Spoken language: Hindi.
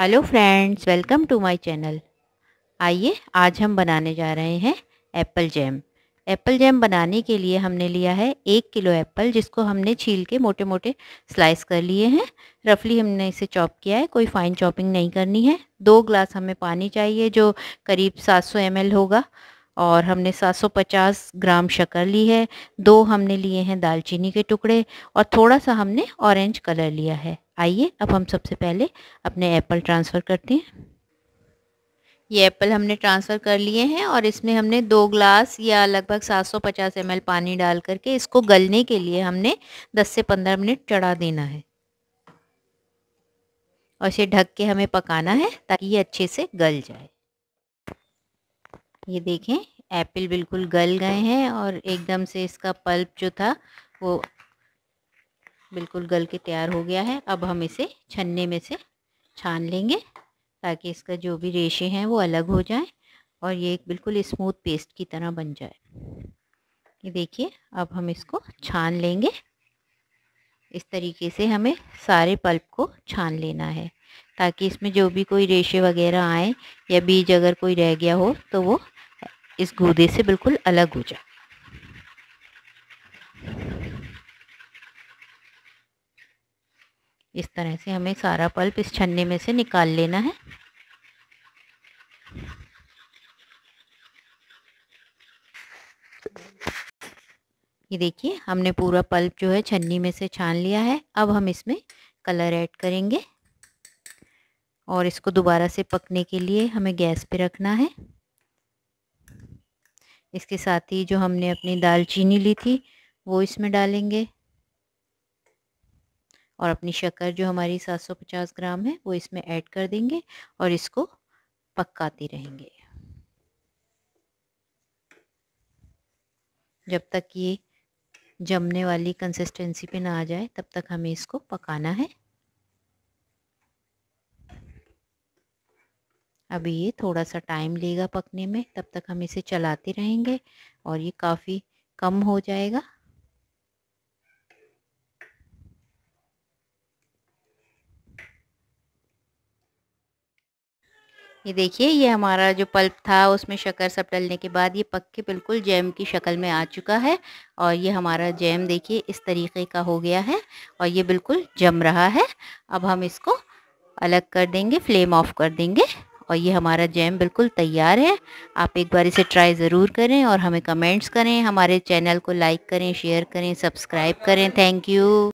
hello friends welcome to my channel आइए आज हम बनाने जा रहे हैं एप्पल जैम एप्पल जैम बनाने के लिए हमने लिया है एक किलो एप्पल जिसको हमने छील के मोटे मोटे स्लाइस कर लिए हैं रफली हमने इसे चॉप किया है कोई फ़ाइन चॉपिंग नहीं करनी है दो ग्लास हमें पानी चाहिए जो करीब 700 सौ होगा और हमने 750 ग्राम शक्कर ली है दो हमने लिए हैं दालचीनी के टुकड़े और थोड़ा सा हमने ऑरेंज कलर लिया है आइए अब हम सबसे पहले अपने एप्पल ट्रांसफ़र करते हैं ये एप्पल हमने ट्रांसफ़र कर लिए हैं और इसमें हमने दो ग्लास या लगभग 750 ml पानी डाल करके इसको गलने के लिए हमने 10 से 15 मिनट चढ़ा देना है और इसे ढक के हमें पकाना है ताकि ये अच्छे से गल जाए ये देखें एप्पल बिल्कुल गल गए हैं और एकदम से इसका पल्प जो था वो बिल्कुल गल के तैयार हो गया है अब हम इसे छन्ने में से छान लेंगे ताकि इसका जो भी रेशे हैं वो अलग हो जाए और ये एक बिल्कुल स्मूथ पेस्ट की तरह बन जाए ये देखिए अब हम इसको छान लेंगे इस तरीके से हमें सारे पल्प को छान लेना है ताकि इसमें जो भी कोई रेशे वगैरह आए या बीज अगर कोई रह गया हो तो वो इस गूदे से बिल्कुल अलग हो जाए इस तरह से हमें सारा पल्प इस छन्ने में से निकाल लेना है ये देखिए हमने पूरा पल्प जो है छन्नी में से छान लिया है अब हम इसमें कलर ऐड करेंगे और इसको दोबारा से पकने के लिए हमें गैस पे रखना है इसके साथ ही जो हमने अपनी दालचीनी ली थी वो इसमें डालेंगे और अपनी शक्कर जो हमारी 750 ग्राम है वो इसमें ऐड कर देंगे और इसको पकाते रहेंगे जब तक ये जमने वाली कंसिस्टेंसी पे ना आ जाए तब तक हमें इसको पकाना है अभी ये थोड़ा सा टाइम लेगा पकने में तब तक हम इसे चलाते रहेंगे और ये काफ़ी कम हो जाएगा ये देखिए ये हमारा जो पल्प था उसमें शक्कर सब डलने के बाद ये पक के बिल्कुल जैम की शक्ल में आ चुका है और ये हमारा जैम देखिए इस तरीके का हो गया है और ये बिल्कुल जम रहा है अब हम इसको अलग कर देंगे फ्लेम ऑफ कर देंगे और ये हमारा जैम बिल्कुल तैयार है आप एक बार इसे ट्राई ज़रूर करें और हमें कमेंट्स करें हमारे चैनल को लाइक करें शेयर करें सब्सक्राइब करें थैंक यू